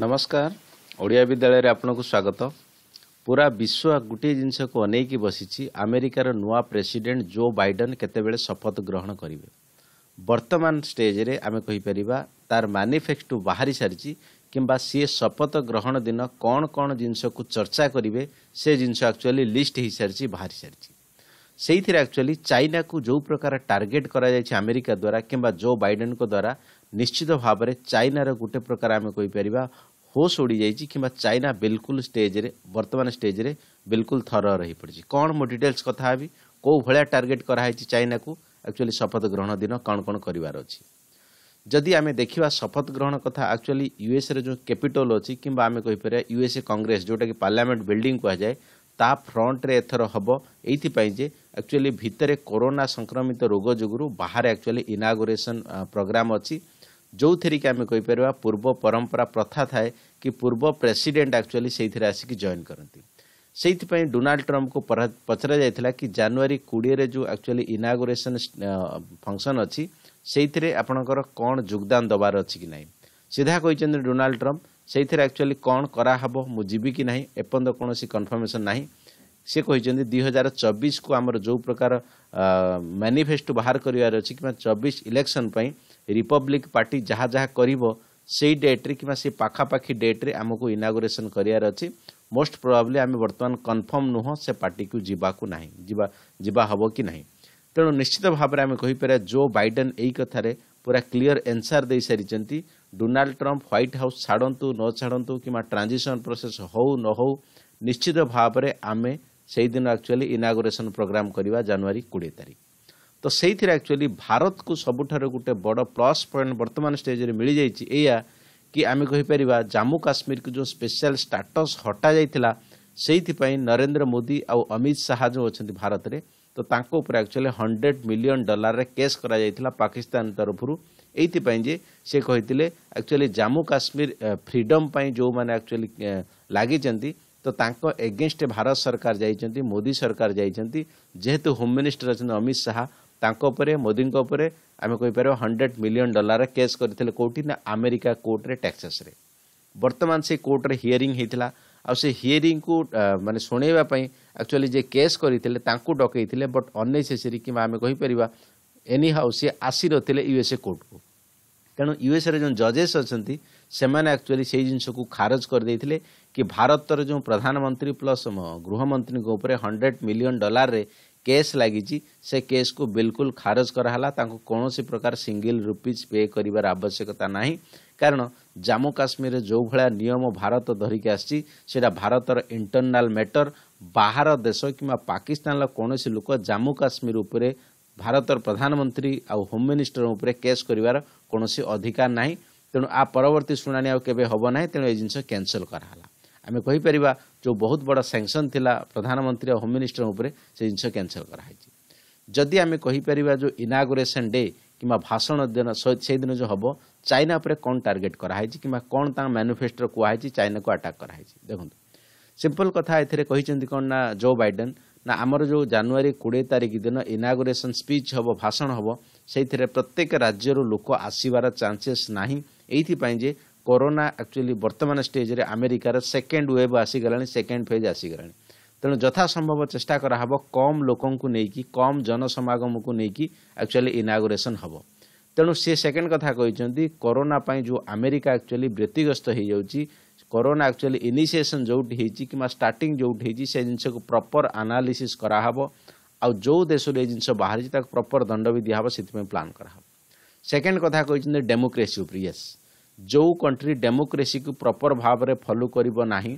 ନମସ୍କାର ଓଡ଼ିଆ ବିଦ୍ୟାଳୟରେ ଆପଣଙ୍କୁ ସ୍ୱାଗତ ପୁରା ବିଶ୍ୱ ଗୋଟିଏ ଜିନିଷକୁ ଅନେଇକି ବସିଛି ଆମେରିକାର ନୂଆ ପ୍ରେସିଡେଣ୍ଟ ଜୋ ବାଇଡେନ୍ କେତେବେଳେ ଶପଥ ଗ୍ରହଣ କରିବେ ବର୍ତ୍ତମାନ ଷ୍ଟେଜ୍ରେ ଆମେ କହିପାରିବା ତାର ମ୍ୟାନିଫେଷ୍ଟୋ ବାହାରି ସାରିଛି କିମ୍ବା ସିଏ ଶପଥ ଗ୍ରହଣ ଦିନ କ'ଣ କ'ଣ ଜିନିଷକୁ ଚର୍ଚ୍ଚା କରିବେ ସେ ଜିନିଷ ଆକ୍ଚୁଆଲି ଲିଷ୍ଟ ହୋଇସାରିଛି ବାହାରି ସାରିଛି ସେଇଥିରେ ଆକ୍ଚୁଆଲି ଚାଇନାକୁ ଯେଉଁ ପ୍ରକାର ଟାର୍ଗେଟ୍ କରାଯାଇଛି ଆମେରିକା ଦ୍ୱାରା କିମ୍ବା ଜୋ ବାଇଡେନ୍ଙ୍କ ଦ୍ୱାରା ନିଶ୍ଚିତ ଭାବରେ ଚାଇନାର ଗୋଟେ ପ୍ରକାର ଆମେ କହିପାରିବା ହୋସ୍ ଉଡ଼ିଯାଇଛି କିମ୍ବା ଚାଇନା ବିଲକୁଲ ଷ୍ଟେଜ୍ରେ ବର୍ତ୍ତମାନ ଷ୍ଟେଜ୍ରେ ବିଲକୁଲ ଥର ରହିପଡ଼ିଛି କ'ଣ ମୁଁ ଡିଟେଲ୍ସ କଥା ହେବି କେଉଁ ଭଳିଆ ଟାର୍ଗେଟ୍ କରାହେଇଛି ଚାଇନାକୁ ଆକ୍ଚୁଆଲି ଶପଥ ଗ୍ରହଣ ଦିନ କ'ଣ କ'ଣ କରିବାର ଅଛି ଯଦି ଆମେ ଦେଖିବା ଶପଥ ଗ୍ରହଣ କଥା ଆକ୍ଚୁଆଲି ୟୁଏସ୍ରେ ଯେଉଁ କ୍ୟାପିଟଲ୍ ଅଛି କିମ୍ବା ଆମେ କହିପାରିବା ୟୁଏସ୍ଏ କଂଗ୍ରେସ ଯେଉଁଟାକି ପାର୍ଲାମେଣ୍ଟ ବିଲ୍ଡିଂ କୁହାଯାଏ ତା ଫ୍ରଣ୍ଟରେ ଏଥର ହେବ ଏଇଥିପାଇଁ ଯେ ଆକ୍ଚୁଆଲି ଭିତରେ କରୋନା ସଂକ୍ରମିତ ରୋଗ ଯୋଗୁଁ ବାହାରେ ଆକ୍ଚୁଆଲି ଇନାଗୁରେସନ୍ ପ୍ରୋଗ୍ରାମ୍ ଅଛି ଯେଉଁଥିରେ କି ଆମେ କହିପାରିବା ପୂର୍ବ ପରମ୍ପରା ପ୍ରଥା ଥାଏ କି ପୂର୍ବ ପ୍ରେସିଡେଣ୍ଟ ଆକ୍ଚୁଆଲି ସେଇଥିରେ ଆସିକି ଜଏନ୍ କରନ୍ତି ସେଇଥିପାଇଁ ଡୋନାଲ୍ଡ ଟ୍ରମ୍ପଙ୍କୁ ପଚରାଯାଇଥିଲା କି ଜାନୁଆରୀ କୋଡ଼ିଏରେ ଯେଉଁ ଆକ୍ଚୁଆଲି ଇନାଗୁରେସନ୍ ଫଙ୍କସନ୍ ଅଛି ସେଇଥିରେ ଆପଣଙ୍କର କ'ଣ ଯୋଗଦାନ ଦେବାର ଅଛି କି ନାହିଁ ସିଧା କହିଛନ୍ତି ଡୋନାଲ୍ଡ ଟ୍ରମ୍ପ ସେଇଥିରେ ଆକ୍ଚୁଆଲି କ'ଣ କରାହେବ ମୁଁ ଯିବି କି ନାହିଁ ଏପର୍ଯ୍ୟନ୍ତ କୌଣସି କନଫର୍ମେସନ୍ ନାହିଁ ସେ କହିଛନ୍ତି ଦୁଇ ହଜାର ଚବିଶକୁ ଆମର ଯେଉଁ ପ୍ରକାର ମ୍ୟାନିଫେଷ୍ଟୋ ବାହାର କରିବାର ଅଛି କିମ୍ବା ଚବିଶ ଇଲେକ୍ସନ୍ ପାଇଁ ରିପବ୍ଲିକ୍ ପାର୍ଟି ଯାହା ଯାହା କରିବ ସେଇ ଡେଟ୍ରେ କିମ୍ବା ସେ ପାଖାପାଖି ଡେଟ୍ରେ ଆମକୁ ଇନାଗୁରେସନ୍ କରିବାର ଅଛି ମୋଷ୍ଟ ପ୍ରୋବାବ୍ଲି ଆମେ ବର୍ତ୍ତମାନ କନଫର୍ମ ନୁହଁ ସେ ପାର୍ଟିକୁ ଯିବାକୁ ନାହିଁ ଯିବା ଯିବା ହେବ କି ନାହିଁ ତେଣୁ ନିଶ୍ଚିତ ଭାବରେ ଆମେ କହିପାରିବା ଜୋ ବାଇଡେନ୍ ଏଇ କଥାରେ ପୁରା କ୍ଲିଅର୍ ଏନ୍ସାର୍ ଦେଇସାରିଛନ୍ତି ଡୋନାଲ୍ଡ ଟ୍ରମ୍ପ ହ୍ୱାଇଟ୍ ହାଉସ୍ ଛାଡ଼ନ୍ତୁ ନ ଛାଡ଼ନ୍ତୁ କିମ୍ବା ଟ୍ରାନ୍ଜିସନ୍ ପ୍ରୋସେସ୍ ହେଉ ନ ହେଉ ନିଶ୍ଚିତ ଭାବରେ ଆମେ ସେହିଦିନ ଆକ୍ଚୁଆଲି ଇନାଗୁରେସନ୍ ପ୍ରୋଗ୍ରାମ୍ କରିବା ଜାନୁଆରୀ କୋଡ଼ିଏ ତାରିଖ ତ ସେଇଥିରେ ଆକ୍ଚୁଆଲି ଭାରତକୁ ସବୁଠାରୁ ଗୋଟେ ବଡ଼ ପ୍ଲସ୍ ପଏଣ୍ଟ ବର୍ତ୍ତମାନ ଷ୍ଟେଜ୍ରେ ମିଳିଯାଇଛି ଏଇଆ କି ଆମେ କହିପାରିବା ଜାମ୍ମୁ କାଶ୍ମୀରକୁ ଯେଉଁ ସ୍ପେଶାଲ୍ ଷ୍ଟାଟସ୍ ହଟାଯାଇଥିଲା ସେଇଥିପାଇଁ ନରେନ୍ଦ୍ର ମୋଦି ଆଉ ଅମିତ ଶାହା ଯେଉଁ ଅଛନ୍ତି ଭାରତରେ ତ ତାଙ୍କ ଉପରେ ଆକ୍ଚୁଆଲି ହଣ୍ଡ୍ରେଡ୍ ମିଲିୟନ୍ ଡଲାରରେ କେସ୍ କରାଯାଇଥିଲା ପାକିସ୍ତାନ ତରଫରୁ ଏଇଥିପାଇଁ ଯେ ସେ କହିଥିଲେ ଆକ୍ଚୁଆଲି ଜାମ୍ମୁ କାଶ୍ମୀର ଫ୍ରିଡମ୍ ପାଇଁ ଯେଉଁମାନେ ଆକ୍ଚୁଆଲି ଲାଗିଛନ୍ତି ତ ତାଙ୍କ ଏଗେନଷ୍ଟ ଭାରତ ସରକାର ଯାଇଛନ୍ତି ମୋଦି ସରକାର ଯାଇଛନ୍ତି ଯେହେତୁ ହୋମ୍ ମିନିଷ୍ଟର ଅଛନ୍ତି ଅମିତ ଶାହା ତାଙ୍କ ଉପରେ ମୋଦିଙ୍କ ଉପରେ ଆମେ କହିପାରିବା ହଣ୍ଡ୍ରେଡ଼ ମିଲିୟନ ଡଲାର କେସ୍ କରିଥିଲେ କେଉଁଠି ନା ଆମେରିକା କୋର୍ଟରେ ଟେକ୍ସାସ୍ରେ ବର୍ତ୍ତମାନ ସେ କୋର୍ଟରେ ହିୟରିଂ ହେଇଥିଲା ଆଉ ସେ ହିୟରିଂକୁ ମାନେ ଶୁଣାଇବା ପାଇଁ ଆକ୍ଚୁଆଲି ଯେ କେସ୍ କରିଥିଲେ ତାଙ୍କୁ ଡକେଇଥିଲେ ବଟ୍ ଅନ୍ନେସେସରି କିମ୍ବା ଆମେ କହିପାରିବା ଏନିହାଉ ସିଏ ଆସିନଥିଲେ ୟୁଏସ୍ଏ କୋର୍ଟକୁ ତେଣୁ ୟୁଏସ୍ଏରେ ଯେଉଁ ଜଜେସ୍ ଅଛନ୍ତି ସେମାନେ ଆକ୍ଚୁଆଲି ସେଇ ଜିନିଷକୁ ଖାରଜ କରିଦେଇଥିଲେ କି ଭାରତର ଯେଉଁ ପ୍ରଧାନମନ୍ତ୍ରୀ ପ୍ଲସ୍ ଗୃହମନ୍ତ୍ରୀଙ୍କ ଉପରେ ହଣ୍ଡ୍ରେଡ୍ ମିଲିୟନ୍ ଡଲାରରେ କେସ୍ ଲାଗିଛି ସେ କେସ୍କୁ ବିଲକୁଲ ଖାରଜ କରାହେଲା ତାଙ୍କୁ କୌଣସି ପ୍ରକାର ସିଙ୍ଗିଲ୍ ରୁପିଜ୍ ପେ କରିବାର ଆବଶ୍ୟକତା ନାହିଁ କାରଣ ଜାମ୍ମୁ କାଶ୍ମୀରରେ ଯେଉଁଭଳିଆ ନିୟମ ଭାରତ ଧରିକି ଆସିଛି ସେଇଟା ଭାରତର ଇଣ୍ଟରନାଲ୍ ମ୍ୟାଟର ବାହାର ଦେଶ କିମ୍ବା ପାକିସ୍ତାନର କୌଣସି ଲୋକ ଜାମ୍ମୁ କାଶ୍ମୀର ଉପରେ ଭାରତର ପ୍ରଧାନମନ୍ତ୍ରୀ ଆଉ ହୋମ୍ ମିନିଷ୍ଟର ଉପରେ କେସ୍ କରିବାର କୌଣସି ଅଧିକାର ନାହିଁ ତେଣୁ ଆ ପରବର୍ତ୍ତୀ ଶୁଣାଣି ଆଉ କେବେ ହେବ ନାହିଁ ତେଣୁ ଏ ଜିନିଷ କ୍ୟାନସଲ୍ କରାହେଲା ଆମେ କହିପାରିବା ଯେଉଁ ବହୁତ ବଡ଼ ସ୍ୟାଙ୍କସନ୍ ଥିଲା ପ୍ରଧାନମନ୍ତ୍ରୀ ଆଉ ହୋମ୍ ମିନିଷ୍ଟର ଉପରେ ସେ ଜିନିଷ କ୍ୟାନସଲ୍ କରାହେଇଛି ଯଦି ଆମେ କହିପାରିବା ଯେଉଁ ଇନାଗୁରେସନ୍ ଡେ କିମ୍ବା ଭାଷଣ ଦିନ ସେଇଦିନ ଯେଉଁ ହେବ ଚାଇନା ଉପରେ କ'ଣ ଟାର୍ଗେଟ୍ କରାହେଇଛି କିମ୍ବା କ'ଣ ତାଙ୍କ ମ୍ୟାନିଫେଷ୍ଟୋରେ କୁହାହେଇଛି ଚାଇନାକୁ ଆଟାକ୍ କରାହେଇଛି ଦେଖନ୍ତୁ ସିମ୍ପଲ୍ କଥା ଏଥିରେ କହିଛନ୍ତି କ'ଣ ନା ଜୋ ବାଇଡେନ୍ ନା ଆମର ଯେଉଁ ଜାନୁଆରୀ କୋଡ଼ିଏ ତାରିଖ ଦିନ ଇନାଗୁରେସନ୍ ସ୍ପିଚ୍ ହେବ ଭାଷଣ ହେବ ସେଇଥିରେ ପ୍ରତ୍ୟେକ ରାଜ୍ୟରୁ ଲୋକ ଆସିବାର ଚାନ୍ସେସ୍ ନାହିଁ ଏଇଥିପାଇଁ ଯେ କରୋନା ଆକ୍ଚୁଆଲି ବର୍ତ୍ତମାନ ଷ୍ଟେଜ୍ରେ ଆମେରିକାର ସେକେଣ୍ଡ ୱେଭ୍ ଆସିଗଲାଣି ସେକେଣ୍ଡ ଫେଜ୍ ଆସିଗଲାଣି ତେଣୁ ଯଥାସମ୍ଭବ ଚେଷ୍ଟା କରାହେବ କମ୍ ଲୋକଙ୍କୁ ନେଇକି କମ୍ ଜନସମାଗମକୁ ନେଇକି ଆକ୍ଚୁଆଲି ଇନାଗୁରେସନ୍ ହେବ ତେଣୁ ସେ ସେକେଣ୍ଡ କଥା କହିଛନ୍ତି କରୋନା ପାଇଁ ଯେଉଁ ଆମେରିକା ଆକ୍ଚୁଆଲି ବ୍ୟତିଗ୍ରସ୍ତ ହୋଇଯାଉଛି କରୋନା ଆକ୍ଚୁଆଲି ଇନିସିଏସନ୍ ଯେଉଁଠି ହେଇଛି କିମ୍ବା ଷ୍ଟାର୍ଟିଂ ଯେଉଁଠି ହେଇଛି ସେ ଜିନିଷକୁ ପ୍ରପର୍ ଆନାଲିସିସ୍ କରାହେବ ଆଉ ଯେଉଁ ଦେଶରୁ ଏ ଜିନିଷ ବାହାରିଛି ତାକୁ ପ୍ରପର୍ ବି ଦିଆହେବ ସେଥିପାଇଁ ପ୍ଲାନ୍ କରାହେବ ସେକେଣ୍ଡ କଥା କହିଛନ୍ତି ଡେମୋକ୍ରେସି ଉପରେ ୟେସ୍ ଯେଉଁ କଣ୍ଟ୍ରି ଡେମୋକ୍ରେସିକୁ ପ୍ରପର୍ ଭାବରେ ଫଲୋ କରିବ ନାହିଁ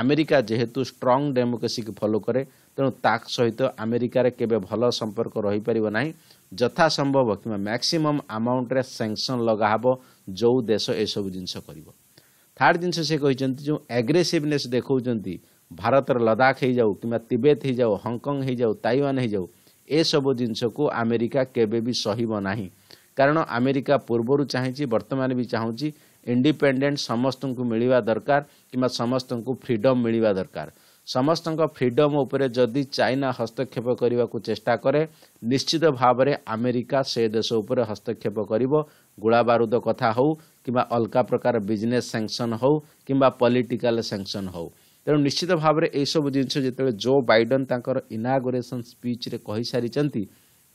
ଆମେରିକା ଯେହେତୁ ଷ୍ଟ୍ରଙ୍ଗ୍ ଡେମୋକ୍ରେସିକୁ ଫଲୋ କରେ ତେଣୁ ତା ସହିତ ଆମେରିକାରେ କେବେ ଭଲ ସମ୍ପର୍କ ରହିପାରିବ ନାହିଁ ଯଥାସମ୍ଭବ କିମ୍ବା ମ୍ୟାକ୍ସିମମ୍ ଆମାଉଣ୍ଟରେ ସେଙ୍କ୍ସନ୍ ଲଗାହେବ ଯେଉଁ ଦେଶ ଏସବୁ ଜିନିଷ କରିବ ଥାର୍ଡ଼ ଜିନିଷ ସେ କହିଛନ୍ତି ଯେଉଁ ଆଗ୍ରେସିଭନେସ୍ ଦେଖାଉଛନ୍ତି ଭାରତର ଲଦାଖ ହେଇଯାଉ କିମ୍ବା ତିବେତ ହେଇଯାଉ ହଂକଂ ହେଇଯାଉ ତାଇୱାନ ହେଇଯାଉ ଏସବୁ ଜିନିଷକୁ ଆମେରିକା କେବେ ବି ସହିବ ନାହିଁ କାରଣ ଆମେରିକା ପୂର୍ବରୁ ଚାହିଁଛି ବର୍ତ୍ତମାନ ବି ଚାହୁଁଛି ଇଣ୍ଡିପେଣ୍ଡେଣ୍ଟ ସମସ୍ତଙ୍କୁ ମିଳିବା ଦରକାର କିମ୍ବା ସମସ୍ତଙ୍କୁ ଫ୍ରିଡମ୍ ମିଳିବା ଦରକାର ସମସ୍ତଙ୍କ ଫ୍ରିଡମ୍ ଉପରେ ଯଦି ଚାଇନା ହସ୍ତକ୍ଷେପ କରିବାକୁ ଚେଷ୍ଟା କରେ ନିଶ୍ଚିତ ଭାବରେ ଆମେରିକା ସେ ଦେଶ ଉପରେ ହସ୍ତକ୍ଷେପ କରିବ ଗୋଳାବାରୁଦ କଥା ହେଉ কিংবা অলগা প্রকার ବିଜନେସ୍ ସାଙ୍କସନ୍ ହେଉ କିମ୍ବା ପଲିଟିକାଲ୍ ସାଙ୍କସନ୍ ହେଉ ତେଣୁ ନିଶ୍ଚିତ ଭାବରେ ଏଇସବୁ ଜିନିଷ ଯେତେବେଳେ ଜୋ ବାଇଡ଼େନ୍ ତାଙ୍କର ଇନାଗୁରେସନ୍ ସ୍ପିଚ୍ରେ କହିସାରିଛନ୍ତି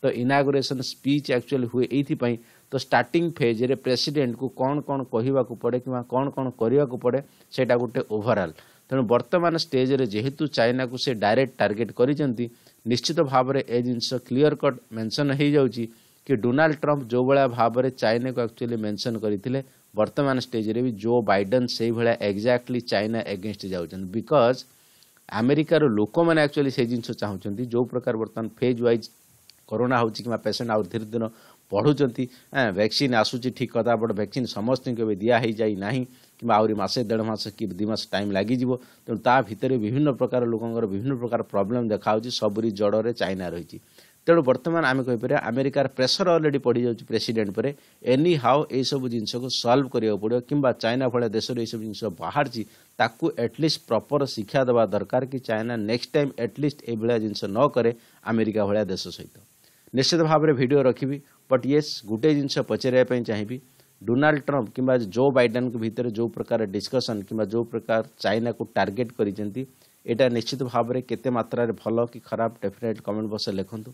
ତ ଇନାଗୁରେସନ୍ ସ୍ପିଚ୍ ଆକ୍ଚୁଆଲି ହୁଏ ଏଇଥିପାଇଁ ତ ଷ୍ଟାର୍ଟିଂ ଫେଜ୍ରେ ପ୍ରେସିଡେଣ୍ଟକୁ କ'ଣ କ'ଣ କହିବାକୁ ପଡ଼େ କିମ୍ବା କ'ଣ କ'ଣ କରିବାକୁ ପଡ଼େ ସେଇଟା ଗୋଟେ ଓଭରାଲ୍ ତେଣୁ ବର୍ତ୍ତମାନ ଷ୍ଟେଜ୍ରେ ଯେହେତୁ ଚାଇନାକୁ ସେ ଡାଇରେକ୍ଟ ଟାର୍ଗେଟ୍ କରିଛନ୍ତି ନିଶ୍ଚିତ ଭାବରେ ଏ ଜିନିଷ କ୍ଲିଅର୍ କଟ୍ ମେନ୍ସନ୍ ହୋଇଯାଉଛି କି ଡୋନାଲ୍ଡ ଟ୍ରମ୍ପ ଯେଉଁଭଳିଆ ଭାବରେ ଚାଇନାକୁ ଆକ୍ଚୁଆଲି ମେନସନ୍ କରିଥିଲେ ବର୍ତ୍ତମାନ ଷ୍ଟେଜ୍ରେ ବି ଜୋ ବାଇଡେନ୍ ସେଇଭଳିଆ ଏକ୍ଜାକ୍ଟଲି ଚାଇନା ଏଗେନଷ୍ଟ ଯାଉଛନ୍ତି ବିକଜ୍ ଆମେରିକାର ଲୋକମାନେ ଆକ୍ଚୁଆଲି ସେ ଜିନିଷ ଚାହୁଁଛନ୍ତି ଯେଉଁ ପ୍ରକାର ବର୍ତ୍ତମାନ ଫେଜ୍ ୱାଇଜ୍ କରୋନା ହେଉଛି କିମ୍ବା ପେସେଣ୍ଟ ଆଉ ଧୀରେ ଦିନ ବଢ଼ୁଛନ୍ତି ଭ୍ୟାକ୍ସିନ୍ ଆସୁଛି ଠିକ୍ କଥା ବଟ୍ ଭ୍ୟାକ୍ସିନ୍ ସମସ୍ତଙ୍କୁ ଏବେ ଦିଆହେଇଯାଇ ନାହିଁ କିମ୍ବା ଆହୁରି ମାସେ ଦେଢ଼ ମାସ କି ଦୁଇ ମାସ ଟାଇମ୍ ଲାଗିଯିବ ତେଣୁ ତା ଭିତରେ ବିଭିନ୍ନ ପ୍ରକାର ଲୋକଙ୍କର ବିଭିନ୍ନ ପ୍ରକାର ପ୍ରୋବ୍ଲେମ୍ ଦେଖାହେଉଛି ସବୁରି ଜଡ଼ରେ ଚାଇନା ରହିଛି तेणु बर्तमान आम कहीपर आमेरिकार प्रेसर अलरेडी पड़ जा प्रेसीडेट पर एनी हाउ यू जिनको सल्व करा पड़ो कि चाइना भाया देश जिन बाहर ताकि एटलिस्ट प्रपर शिक्षा देवा दरकार कि चाइना नेक्स्ट टाइम एटलिस्ट ये जिन न कै आमेरिका भाया देश सहित निश्चित भाव में भिड रखी बट ये गोटे जिन पचार चाहिए डोनाल्ड ट्रंप कि जो बैडेन भितर जो प्रकार डिस्कसन कि जो प्रकार चाइना को टार्गेट कर निश्चित भाव में केत मात्र भल कि खराब डेफिनेट कमेंट बक्स लिखुदूँ